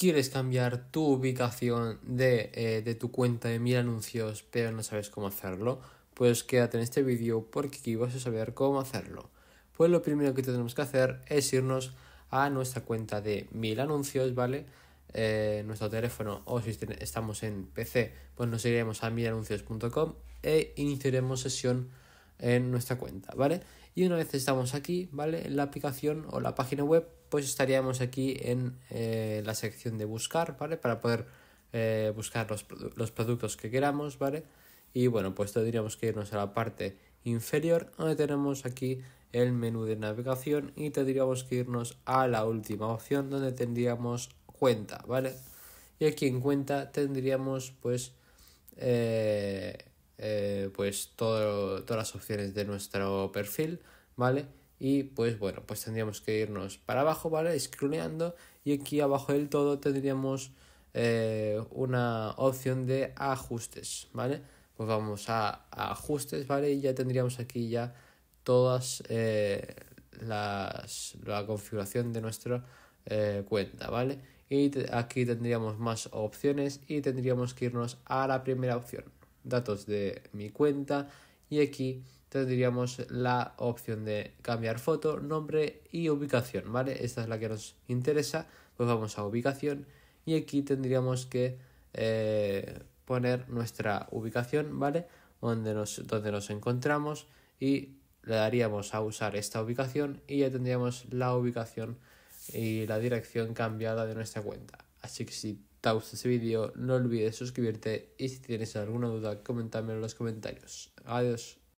quieres cambiar tu ubicación eh, de, tu cuenta de mil anuncios pero no sabes cómo hacerlo, pues quédate en este vídeo porque aquí vas a saber cómo hacerlo. Pues lo primero que tenemos que hacer es irnos a nuestra cuenta de mil anuncios, ¿vale? Eh, nuestro teléfono o si estamos en PC, pues nos iremos a milanuncios.com e iniciaremos sesión en nuestra cuenta, ¿vale? Y una vez estamos aquí, ¿vale? En la aplicación o la página web, pues estaríamos aquí en eh, la sección de buscar, ¿vale? Para poder eh, buscar los, productos que queramos, ¿vale? Y bueno, pues tendríamos que irnos a la parte inferior, donde tenemos aquí el menú de navegación y tendríamos que irnos a la última opción, donde tendríamos cuenta, ¿vale? Y aquí en cuenta tendríamos pues... Eh, pues todas las opciones de nuestro perfil, ¿vale? Y pues bueno, pues tendríamos que irnos para abajo, ¿vale? Scrolleando y aquí abajo del todo tendríamos eh, una opción de ajustes, ¿vale? Pues vamos a, ajustes, ¿vale? Y ya tendríamos aquí ya todas eh, las, la configuración de nuestra eh, cuenta, ¿vale? Y aquí tendríamos más opciones y tendríamos que irnos a la primera opción datos de mi cuenta y aquí tendríamos la opción de cambiar foto, nombre y ubicación, ¿vale? Esta es la que nos interesa, pues vamos a ubicación y aquí tendríamos que eh, poner nuestra ubicación, ¿vale? Donde nos, donde nos encontramos y le daríamos a usar esta ubicación y ya tendríamos la ubicación y la dirección cambiada de nuestra cuenta. Así que si te gustado este vídeo, no olvides suscribirte y si tienes alguna duda, coméntame en los comentarios. Adiós.